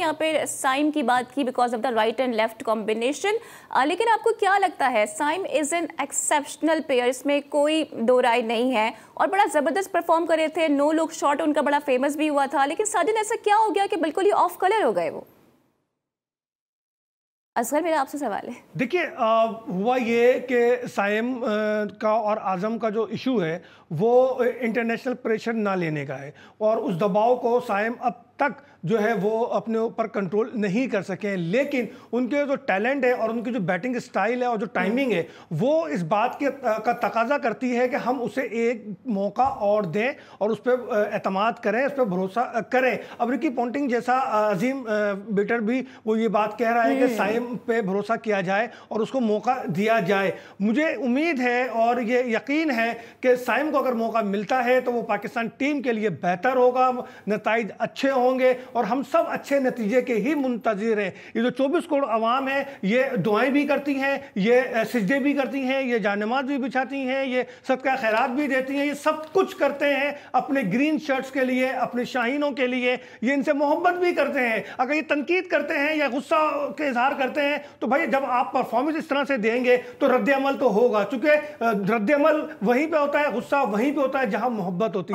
यहाँ पे साइम की बात की because of the right and left combination लेकिन आपको क्या लगता है Saim is an exceptional player इसमें कोई दो राय नहीं है और बड़ा ज़बरदस्त परफॉर्म कर रहे थे नो लुक शॉट उनका बड़ा फेमस भी हुआ था लेकिन साधन ऐसा क्या हो गया कि बिल्कुल ही ऑफ कलर हो गए वो असगर मेरा आपसे सवाल है देखिए हुआ ये कि साइम का और आज़म का जो इशू है वो इंटरनेशनल प्रेशर ना लेने का है और उस दबाव को साइम अब तक जो है वो अपने ऊपर कंट्रोल नहीं कर सके हैं लेकिन उनके जो टैलेंट है और उनकी जो बैटिंग स्टाइल है और जो टाइमिंग है वो इस बात के का तकाजा करती है कि हम उसे एक मौका और दें और उस पर अतमाद करें उस पर भरोसा करें अमरीकी पॉन्टिंग जैसा अजीम बेटर भी वो ये बात कह रहा है कि हम्म। साइम पे भरोसा किया जाए और उसको मौका दिया जाए मुझे उम्मीद है और ये यकीन है कि साइम को अगर मौका मिलता है तो वो पाकिस्तान टीम के लिए बेहतर होगा नतज अच्छे होंगे और हम सब अच्छे नतीजे के ही मुंतजर हैं ये जो चौबीस करोड़ आवाम है ये दुआएं भी करती हैं ये सजदे भी करती हैं ये जानमाज भी बिछाती हैं ये सबका खैरात भी देती हैं ये सब कुछ करते हैं अपने ग्रीन शर्ट्स के लिए अपने शाहीनों के लिए ये इनसे मोहब्बत भी करते हैं अगर ये तनकीद करते हैं या गुस्सा के इजहार करते करते हैं तो भाई जब आप परफॉर्मेंस इस तरह से देंगे तो रद्द अमल तो होगा चूंकि रद्द अमल वहीं पर होता है गुस्सा वहीं पर होता है जहां मोहब्बत होती है